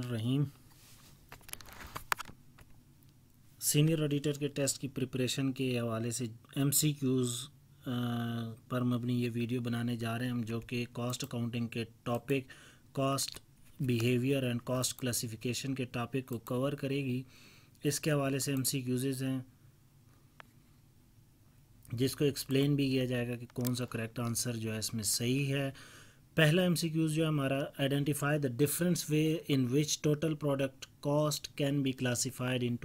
रहीम senior auditor के test की preparation के हवाले से एम सी क्यूज़ पर मबनी ये वीडियो बनाने जा रहे हैं हम जो कि कॉस्ट अकाउंटिंग के topic cost behaviour and cost classification के टॉपिक को कवर करेगी इसके हवाले से एम सी क्यूजेज हैं जिसको एक्सप्लेन भी किया जाएगा कि कौन सा करेक्ट आंसर जो है इसमें सही है पहला एम जो है हमारा identify the difference way in which total product cost can be classified in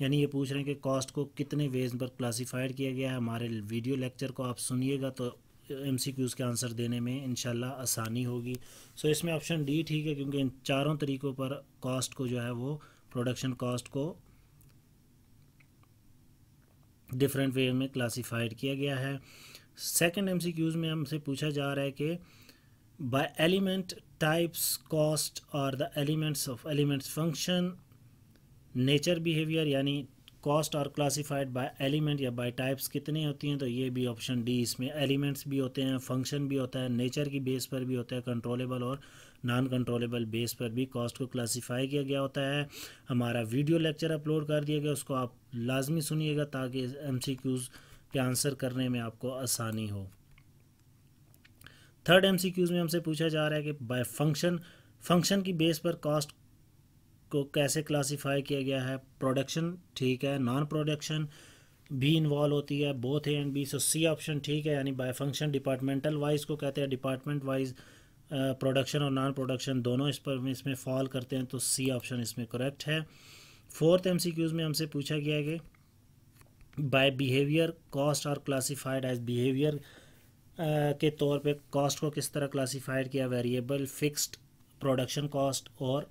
यानी ये पूछ रहे हैं कि कॉस्ट को कितने वेज पर क्लासीफाइड किया गया है हमारे वीडियो लेक्चर को आप सुनिएगा तो एम सी क्यूज़ के आंसर देने में इन आसानी होगी सो so, इसमें ऑप्शन डी ठीक है क्योंकि इन चारों तरीक़ों पर कॉस्ट को जो है वो प्रोडक्शन कॉस्ट को डिफरेंट वे में क्लासीफाइड किया गया है सी क्यूज़ में हमसे पूछा जा रहा है कि by element types cost or the elements of elements function nature behavior यानी कॉस्ट और क्लासिफाइड बाय एलिमेंट या बाय टाइप्स कितनी होती हैं तो ये भी ऑप्शन डी इसमें एलिमेंट्स भी होते हैं फंक्शन भी होता है नेचर की बेस पर भी होता है कंट्रोलेबल और नॉन कंट्रोलेबल बेस पर भी कॉस्ट को क्लासिफाई किया गया होता है हमारा वीडियो लेक्चर अपलोड कर दिया गया उसको आप लाजमी सुनिएगा ताकि एम के आंसर करने में आपको आसानी हो थर्ड क्यूज़ में हमसे पूछा जा रहा है कि बाय फंक्शन फंक्शन की बेस पर कॉस्ट को कैसे क्लासिफाई किया गया है प्रोडक्शन ठीक है नॉन प्रोडक्शन भी इन्वॉल्व होती है both A and B so C option ठीक है यानी बाय फंक्शन डिपार्टमेंटल वाइज को कहते हैं डिपार्टमेंट वाइज प्रोडक्शन और नॉन प्रोडक्शन दोनों इस पर इसमें फॉल करते हैं तो सी ऑप्शन इसमें करेक्ट है फोर्थ एम में हमसे पूछा गया है कि by behaviour cost are classified as behaviour के तौर पे कॉस्ट को किस तरह क्लासिफाइड किया वेरिएबल फिक्स्ड प्रोडक्शन कॉस्ट और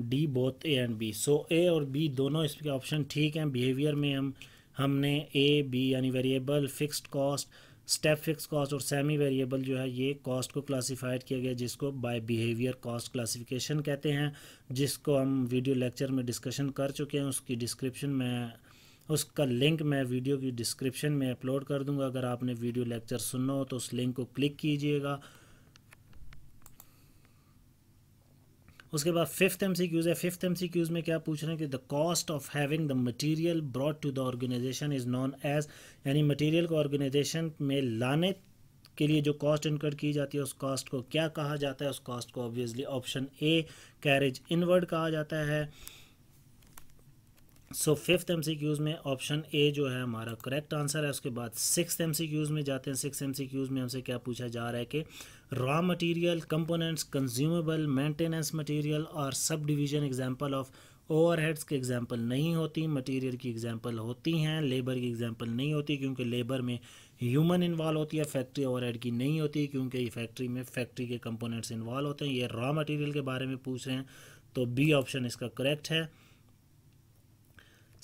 D both A and B so A और बी दोनों इसके ऑप्शन ठीक हैं बिहेवियर में हम हमने ए बी यानी variable fixed cost step fix cost और सेमी वेरिएबल जो है ये कॉस्ट को क्लासिफाइड किया गया जिसको बाय बिहेवियर कॉस्ट क्लासिफिकेशन कहते हैं जिसको हम वीडियो लेक्चर में डिस्कशन कर चुके हैं उसकी डिस्क्रिप्शन में उसका लिंक मैं वीडियो की डिस्क्रिप्शन में अपलोड कर दूंगा अगर आपने वीडियो लेक्चर सुनना हो तो उस लिंक को क्लिक कीजिएगा उसके बाद फिफ्थ एम सी क्यूज़ है फिफ्थ एम सी क्यूज़ में क्या पूछ रहे हैं कि the cost of having the material brought to the organisation is known as यानी मटेरियल को ऑर्गेनाइजेशन में लाने के लिए जो कॉस्ट इनकर्ड की जाती है उस कॉस्ट को क्या कहा जाता है उस कॉस्ट को obviously option A carriage inward कहा जाता है सो फिफ्थ एम में ऑप्शन ए जो है हमारा करेक्ट आंसर है उसके बाद सिक्स एम में जाते हैं सिक्स एम में हमसे क्या पूछा जा रहा है कि raw material components consumable maintenance material और sub division example of overheads की एग्जांपल नहीं होती मटेरियल की एग्जांपल होती हैं लेबर की एग्जाम्पल नहीं होती क्योंकि लेबर में ह्यूमन इन्वॉल्व होती है फैक्ट्री हेड की नहीं होती क्योंकि ये फैक्ट्री में फैक्ट्री के कंपोनेंट्स इन्वॉल्व होते हैं ये रॉ मटीरियल के बारे में पूछ रहे हैं तो बी ऑप्शन इसका करेक्ट है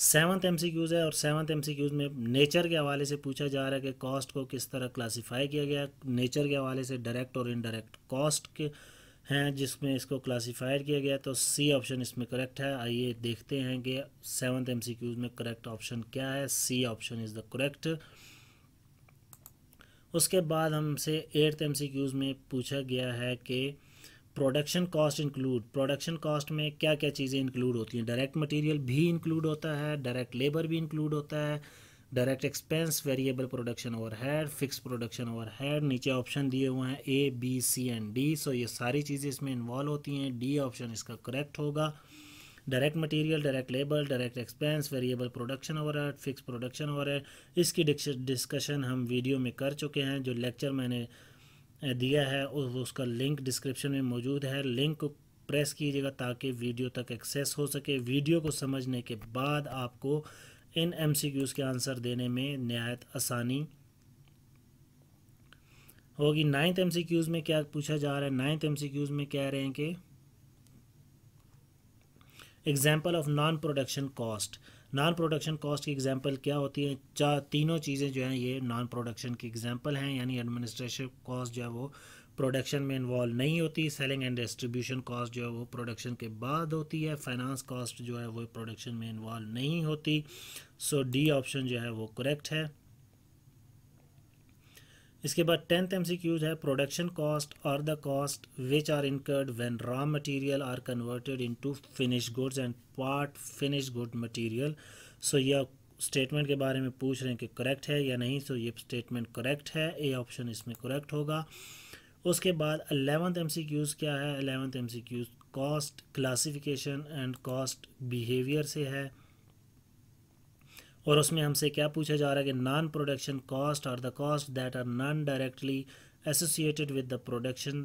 सेवन्थ एम है और सेवन्थ एम में नेचर के हवाले से पूछा जा रहा है कि कॉस्ट को किस तरह क्लासीफाई किया गया नेचर के हवाले से डायरेक्ट और इनडायरेक्ट कॉस्ट के हैं जिसमें इसको क्लासीफाइड किया गया तो सी ऑप्शन इसमें करेक्ट है आइए देखते हैं कि सेवन्थ एम में करेक्ट ऑप्शन क्या है C option is the correct उसके बाद हमसे एट्थ एम में पूछा गया है कि production cost include production cost में क्या क्या चीज़ें इंक्लूड होती हैं डायरेक्ट मटेरियल भी इंक्लूड होता है डायरेक्ट लेबर भी इंक्लूड होता है direct expense variable production overhead fix production overhead नीचे ऑप्शन दिए हुए हैं A B C and D so ये सारी चीज़ें इसमें इन्वॉल्व होती हैं डी ऑप्शन इसका करेक्ट होगा direct material direct labour direct expense variable production overhead fix production overhead इसकी डिस्कशन हम वीडियो में कर चुके हैं जो लेक्चर मैंने दिया है और उसका लिंक डिस्क्रिप्शन में मौजूद है लिंक को प्रेस कीजिएगा ताकि वीडियो तक एक्सेस हो सके वीडियो को समझने के बाद आपको इन एम के आंसर देने में नहायत आसानी होगी नाइन्थ एम में क्या पूछा जा रहा है नाइन्थ एम में कह रहे हैं कि example of non production cost non production cost की एग्जांपल क्या होती है चार तीनों चीज़ें जो हैं ये नॉन प्रोडक्शन की एग्जांपल हैं यानी एडमिनिस्ट्रेशन कॉस्ट जो है वो प्रोडक्शन में इन्वॉल्व नहीं होती सेलिंग एंड डिस्ट्रीब्यूशन कॉस्ट जो है वो प्रोडक्शन के बाद होती है फाइनेंस कॉस्ट जो है वो प्रोडक्शन में इन्वॉल्व नहीं होती सो डी ऑप्शन जो है वो करेक्ट है इसके बाद टेंथ एम है प्रोडक्शन कॉस्ट और the cost which are incurred when raw material are converted into finish goods and part finish good material so यह स्टेटमेंट के बारे में पूछ रहे हैं कि करेक्ट है या नहीं सो ये स्टेटमेंट करेक्ट है ए ऑप्शन इसमें करेक्ट होगा उसके बाद अलेवंथ एम क्या है eleventh M cost classification and cost behaviour से है और उसमें हमसे क्या पूछा जा रहा है कि non production cost are the cost that are non directly associated with the production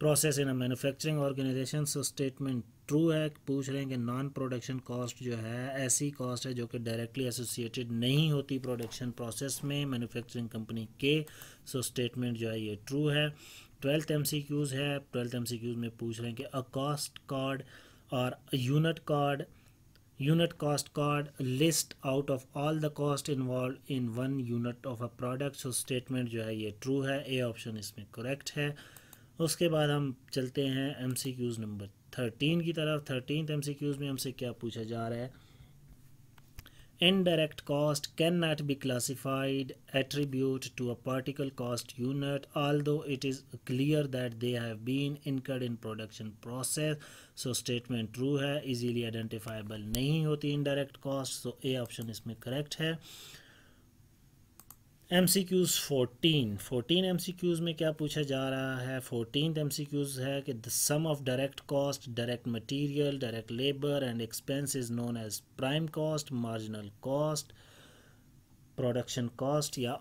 process in a manufacturing organisation so statement true है पूछ रहे हैं कि नॉन प्रोडक्शन कॉस्ट जो है ऐसी कॉस्ट है जो कि डायरेक्टली एसोसिएटेड नहीं होती प्रोडक्शन प्रोसेस में मैन्युफैक्चरिंग कंपनी के सो so स्टेटमेंट जो है ये ट्रू है ट्वेल्थ एम है ट्वेल्थ एम में पूछ रहे हैं कि अ कॉस्ट कार्ड और unit card unit cost card list out of all the cost involved in one unit of a product so statement जो है ये true है A option इसमें correct है उसके बाद हम चलते हैं M C Qs number thirteen की तरफ थर्टीन एम सी क्यूज़ में हमसे क्या पूछा जा रहा है indirect cost cannot be classified attribute to a particle cost unit although it is clear that they have been incurred in production process so statement true है easily identifiable नहीं होती indirect cost so A option is correct है M C Qs fourteen fourteen M C Qs में क्या पूछा जा रहा है फोर्टीन एम सी क्यूज़ है कि the sum of direct cost direct material direct labour and expense is known as prime cost marginal cost production cost या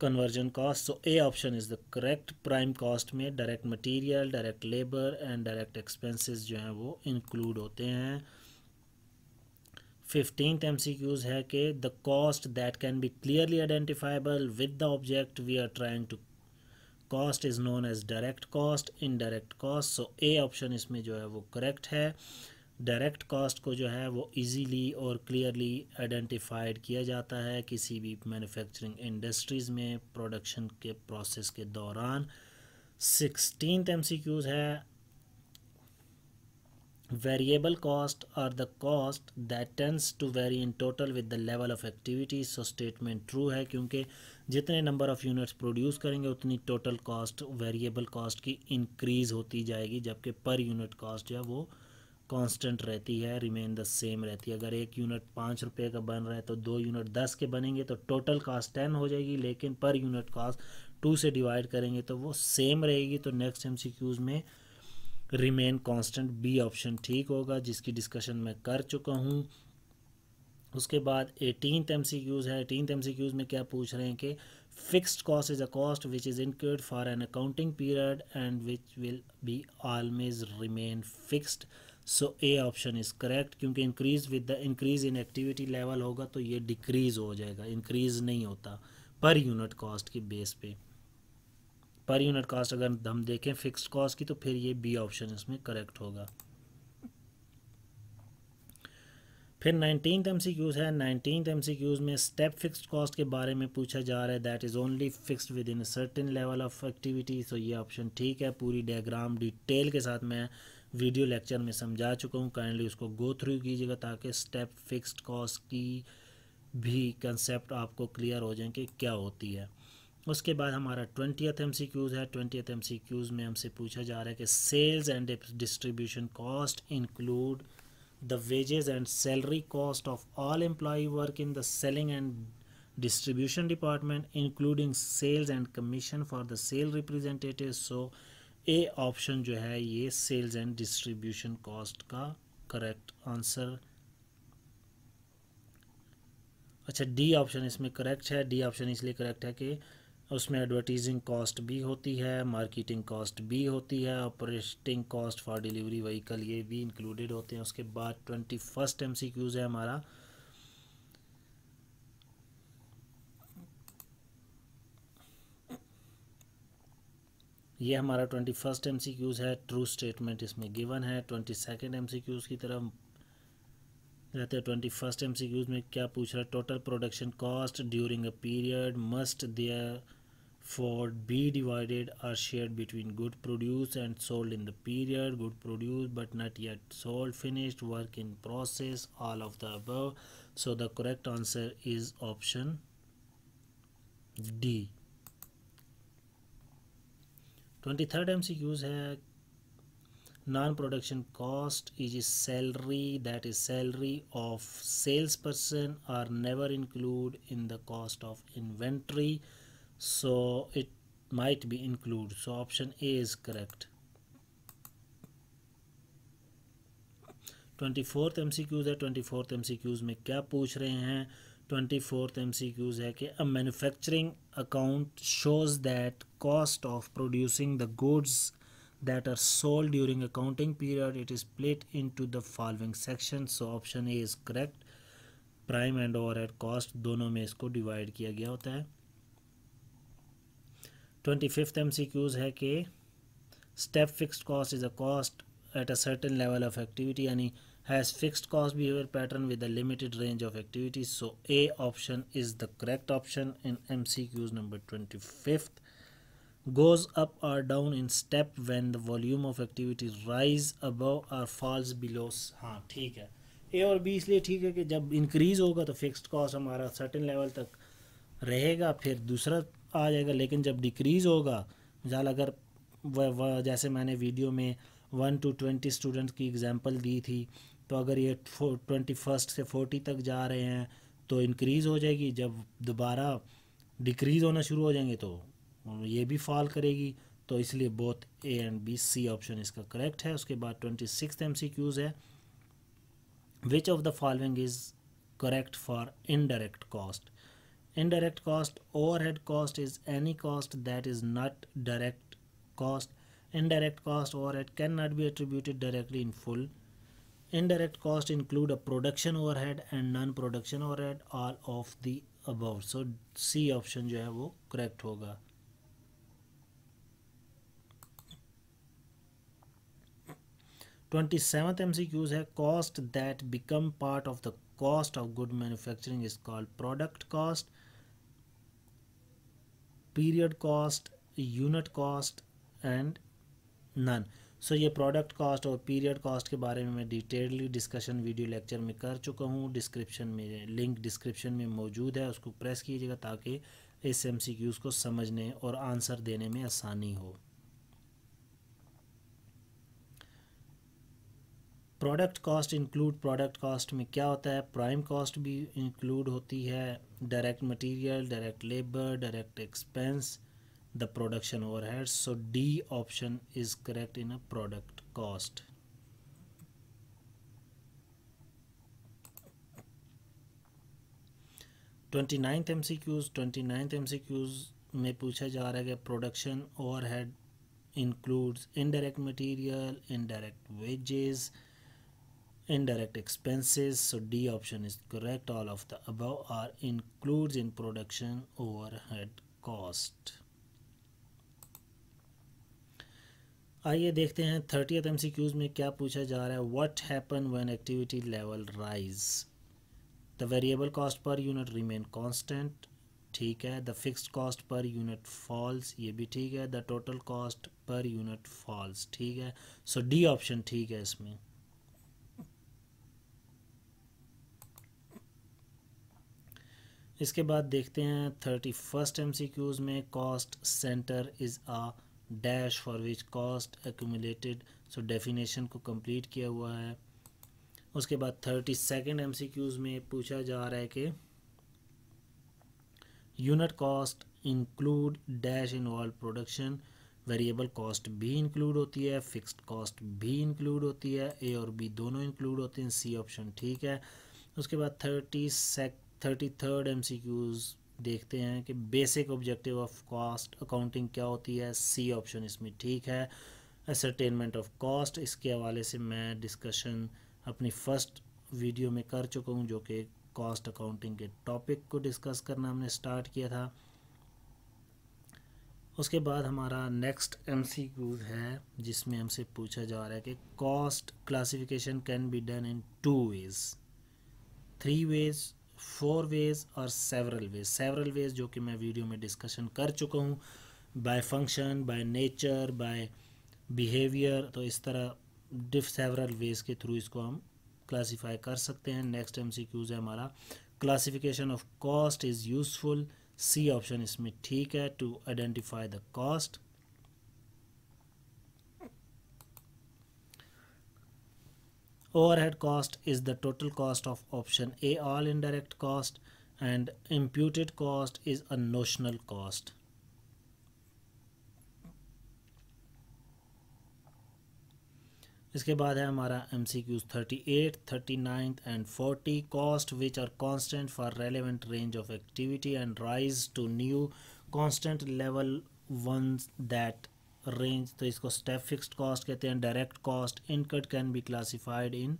conversion cost so A option is the correct prime cost में direct material direct labour and direct expenses जो हैं वो include होते हैं fifteenth M C Qs है कि the cost that can be clearly identifiable with the object we are trying to cost is known as direct cost indirect cost so A option इसमें जो है वो correct है direct cost को जो है वो ईजीली और क्लियरली आइडेंटिफाइड किया जाता है किसी भी मैन्युफैक्चरिंग इंडस्ट्रीज़ में प्रोडक्शन के प्रोसेस के दौरान सिक्सटीन एम सी क्यूज़ है variable cost are the cost that tends to vary in total with the level of activity so statement true है क्योंकि जितने नंबर ऑफ़ यूनिट्स प्रोड्यूस करेंगे उतनी टोटल कॉस्ट वेरिएबल कॉस्ट की increase होती जाएगी जबकि पर यूनिट कॉस्ट जो है वो कांस्टेंट रहती है रिमेन द सेम रहती है अगर एक यूनिट पाँच रुपये का बन रहा है तो दो यूनिट दस के बनेंगे तो टोटल कास्ट टेन हो जाएगी लेकिन पर यूनिट कास्ट टू से डिवाइड करेंगे तो वो सेम रहेगी तो नेक्स्ट एम में रिमेन कांस्टेंट बी ऑप्शन ठीक होगा जिसकी डिस्कशन मैं कर चुका हूँ उसके बाद एटीनथ एम सी क्यूज़ है एटीन एम सी क्यूज़ में क्या पूछ रहे हैं कि fixed cost is a cost which is incurred for an accounting period and which will be always remain fixed so A option is correct क्योंकि increase with the increase in activity level होगा तो ये decrease हो जाएगा increase नहीं होता पर unit cost की बेस पे पर यूनिट कॉस्ट अगर हम देखें फिक्स कॉस्ट की तो फिर ये बी ऑप्शन इसमें करेक्ट होगा फिर नाइनटीन एम सी क्यूज़ है नाइनटीन एम सी क्यूज़ में स्टेप फिक्स कॉस्ट के बारे में पूछा जा रहा है that is only fixed within certain level of activity तो ये ऑप्शन ठीक है पूरी डायग्राम डिटेल के साथ मैं वीडियो लेक्चर में समझा चुका हूँ काइंडली उसको गो थ्रू कीजिएगा ताकि स्टेप फिक्सड कॉस्ट की भी कंसेप्ट आपको क्लियर हो जाए कि क्या होती है उसके बाद हमारा ट्वेंटियथ एम सी क्यूज़ है ट्वेंटियथ एम सी क्यूज़ में हमसे पूछा जा रहा है कि sales and distribution cost include the wages and salary cost of all employ work in the selling and distribution department including sales and commission for the sale representative so A option जो है ये sales and distribution cost का correct answer अच्छा D option इसमें correct है D option इसलिए correct है कि उसमें एडवर्टीजिंग कॉस्ट भी होती है मार्केटिंग कॉस्ट भी होती है operating cost for delivery vehicle ये भी इंक्लूडेड होते हैं उसके बाद twenty first M C Qs है हमारा ये हमारा twenty first M C Qs है ट्रू स्टेटमेंट इसमें गिवन है twenty second M C Qs की तरफ रहते हैं ट्वेंटी फर्स्ट एम सी में क्या पूछ रहा है total production cost during a period must therefore be divided or shared between good produce and sold in the period good produce but not yet sold finished work in process all of the above so the correct answer is option D twenty third M C है non-production cost is salary that is salary of salesperson are never include in the cost of inventory so it might be include so option a is correct 24th MCQs है 24th MCQs में क्या पूछ रहे हैं 24th MCQs है कि a manufacturing account shows that cost of producing the goods that are sold during accounting period it is split into the following sections so option a is correct prime and overhead cost dono mein isko divide kiya gaya hota hai 25th mcqs hai ke step fixed cost is a cost at a certain level of activity yani has fixed cost behavior pattern with a limited range of activities so a option is the correct option in mcqs number 25th goes up or down in step when the volume of activity rise above or falls below हाँ ठीक है ए और B इसलिए ठीक है कि जब increase होगा तो फिक्स्ड कॉस्ट हमारा सर्टेन लेवल तक रहेगा फिर दूसरा आ जाएगा लेकिन जब डिक्रीज़ होगा मिसाल अगर वह व, जैसे मैंने वीडियो में वन टू ट्वेंटी स्टूडेंट्स की एग्ज़ाम्पल दी थी तो अगर ये ट्वेंटी फर्स्ट से फोर्टी तक जा रहे हैं तो इनक्रीज़ हो जाएगी जब दोबारा डिक्रीज़ होना शुरू हो जाएंगे तो हम्म, ये भी फॉल करेगी तो इसलिए both A and B C option इसका करेक्ट है उसके बाद twenty six M C Qs है which of the following is correct for indirect cost indirect cost overhead cost is any cost that is not direct cost indirect cost overhead can not be attributed directly in full indirect cost include a production overhead and non production overhead all of the about so C option जो है वो correct होगा twenty seventh M C Qs है cost that become part of the cost of good manufacturing is called product cost period cost unit cost and none so ये product cost और period cost के बारे में मैं detailed discussion video lecture में कर चुका हूँ डिस्क्रिप्शन में लिंक डिस्क्रिप्शन में मौजूद है उसको प्रेस कीजिएगा ताकि इस एम सी क्यूज़ को समझने और आंसर देने में आसानी हो product cost include product cost में क्या होता है प्राइम कॉस्ट भी इंक्लूड होती है direct material direct labour direct expense the production overhead so D option is correct in a product cost twenty ninth M C Qs twenty ninth M C Qs में पूछा जा रहा है कि production head includes indirect material indirect wages indirect expenses so d option is correct all of the above are includes in production overhead cost आइए देखते हैं thirty eighth M में क्या पूछा जा रहा है what happen when activity level rise the variable cost per unit remain constant ठीक है the fixed cost per unit falls ये भी ठीक है the total cost per unit falls ठीक है सो डी ऑप्शन ठीक है इसमें इसके बाद देखते हैं थर्टी फर्स्ट एम में cost centre is a dash for which cost accumulated so definition को कंप्लीट किया हुआ है उसके बाद थर्टी सेकेंड एम में पूछा जा रहा है कि unit cost include dash involve production variable cost भी इंक्लूड होती है फिक्स्ड कॉस्ट भी इंक्लूड होती है ए और बी दोनों इंक्लूड होते हैं सी ऑप्शन ठीक है उसके बाद thirty second thirty third M देखते हैं कि basic objective of cost accounting क्या होती है सी ऑप्शन इसमें ठीक है असरटेनमेंट ऑफ कॉस्ट इसके हवाले से मैं डिस्कशन अपनी फ़र्स्ट वीडियो में कर चुका हूँ जो कि कॉस्ट अकाउंटिंग के टॉपिक को डिस्कस करना हमने स्टार्ट किया था उसके बाद हमारा नेक्स्ट एम है जिसमें हमसे पूछा जा रहा है कि cost classification can be done in two ways three ways four way और सेवरल वेज सेवरल वेज जो कि मैं वीडियो में डिस्कशन कर चुका हूँ by function by nature by behaviour तो इस तरह डिफ सेवरल वेज के थ्रू इसको हम क्लासीफाई कर सकते हैं नेक्स्ट एम सी क्यूज़ है हमारा classification of cost is useful C option इसमें ठीक है to identify the cost Overhead cost is the total cost of option A, all indirect cost, and imputed cost is a notional cost. इसके बाद है हमारा MCQs C Qs and forty cost, which are constant for relevant range of activity and rise to new constant level to that. Range तो इसको step fix cost कहते हैं direct cost incurred can be classified in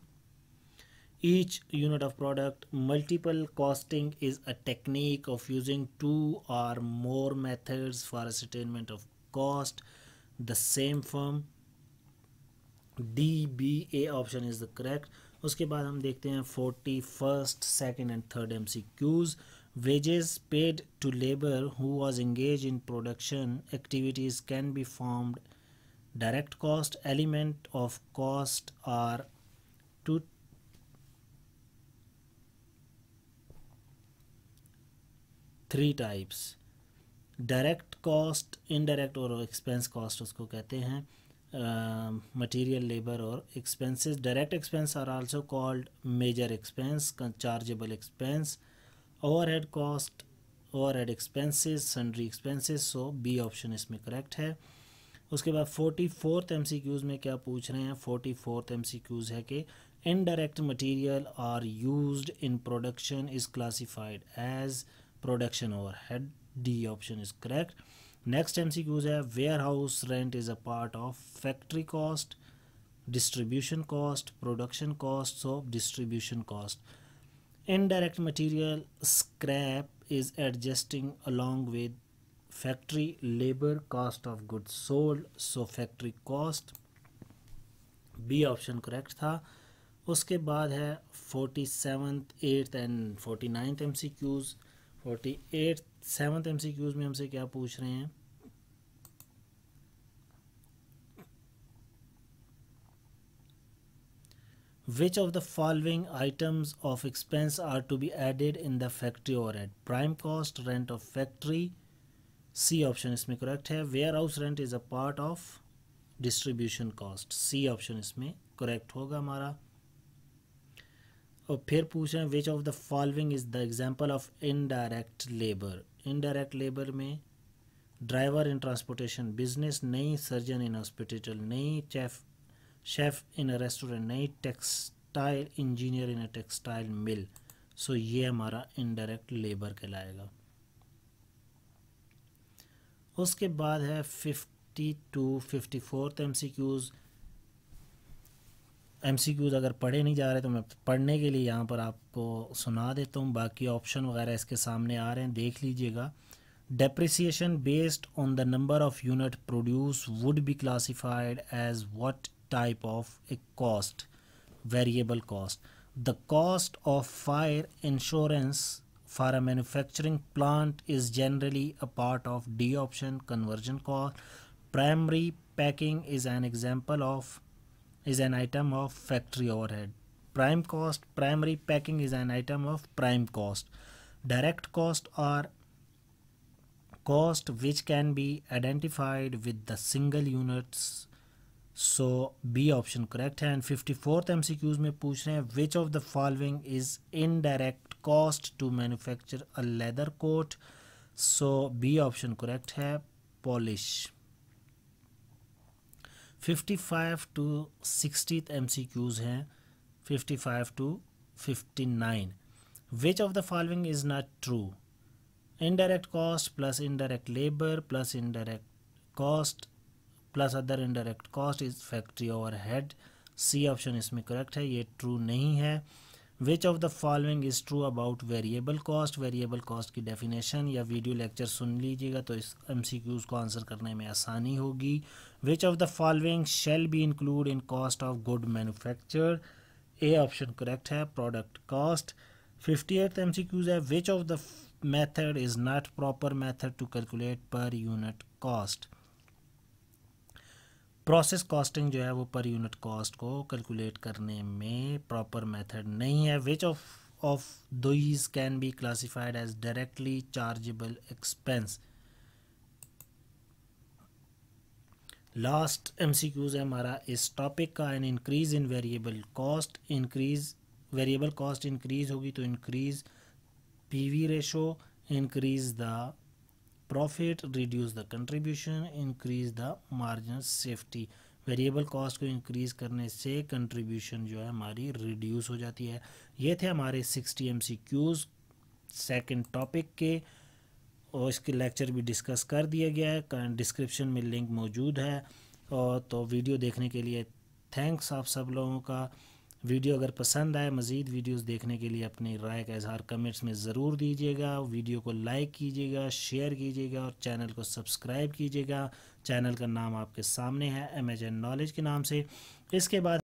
each unit of product multiple costing is a technique of using two or more methods for ascertainment of cost the same form D B A option is the correct उसके बाद हम देखते हैं forty first second and third M C Qs Wages paid to labor who was engaged in production activities can be formed. Direct cost element of cost are two, three types. Direct cost, indirect or expense cost usko kehte hain. material labor or expenses direct expense are also called major expense chargeable expense overhead cost overhead expenses sundry expenses so B option इसमें correct है उसके बाद forty fourth M में क्या पूछ रहे हैं forty fourth M है कि indirect material are use in production is classified as production overhead D option is correct next M है warehouse rent is a part of factory cost distribution cost production cost so distribution cost Indirect material scrap is adjusting along with factory labor cost of goods sold so factory cost b option correct tha uske baad hai 47th 8th and 49th mcqs 48th 7th mcqs mein humse kya pooch rahe hain Which of the following items of expense are to be added in the factory overhead? Prime cost, rent of factory. C option is me correct here. Warehouse rent is a part of distribution cost. C option is me correct. Hoga mara. Aur phir puchhe which of the following is the example of indirect labor? Indirect labor me driver in transportation business, nahi surgeon in hospital, nahi chef chef in a restaurant नहीं textile engineer in a textile mill so ये हमारा indirect labour कहलाएगा उसके बाद है fifty two fifty fourth M C Qs M C Qs अगर पढ़े नहीं जा रहे तो मैं पढ़ने के लिए यहाँ पर आपको सुना देता हूँ बाकी ऑप्शन वगैरह इसके सामने आ रहे हैं देख लीजिएगा depreciation based on the number of unit produce would be classified as what type of a cost, variable cost. The cost of fire insurance for a manufacturing plant is generally a part of D option conversion cost. Primary packing is an example of is an item of factory overhead. Prime cost, primary packing is an item of prime cost. Direct cost are cost which can be identified with the single units so B option correct है and fifty fourth M C Qs में पूछ रहे हैं which of the following is indirect cost to manufacture a leather coat so B option correct है polish fifty five to sixtieth M C Qs हैं fifty five to fifty nine which of the following is not true indirect cost plus indirect labour plus indirect cost plus other indirect cost is factory overhead C option इसमें correct है ये true नहीं है which of the following is true about variable cost variable cost की definition या video lecture सुन लीजिएगा तो इस एम सी क्यूज़ को आंसर करने में आसानी होगी which of the following shall be include in cost of good manufacture A option correct है product cost fifty eight M C Qs है which of the method is not proper method to calculate per unit cost process costing जो है वो पर unit cost को calculate करने में proper method नहीं है which of of those can be classified as directly chargeable expense last M C Qs है हमारा इस टॉपिक का an increase in variable cost increase variable cost increase होगी तो increase V ratio increase the profit reduce the contribution increase the margin safety variable cost को increase करने से contribution जो है हमारी रिड्यूस हो जाती है ये थे हमारे 60 M C Qs second topic के और इसके लेक्चर भी डिस्कस कर दिया गया है डिस्क्रिप्शन में लिंक मौजूद है और तो वीडियो देखने के लिए थैंक्स आप सब लोगों का वीडियो अगर पसंद आए मज़ीद वीडियोस देखने के लिए अपनी राय का इजहार कमेंट्स में ज़रूर दीजिएगा वीडियो को लाइक कीजिएगा शेयर कीजिएगा और चैनल को सब्सक्राइब कीजिएगा चैनल का नाम आपके सामने है एम नॉलेज के नाम से इसके बाद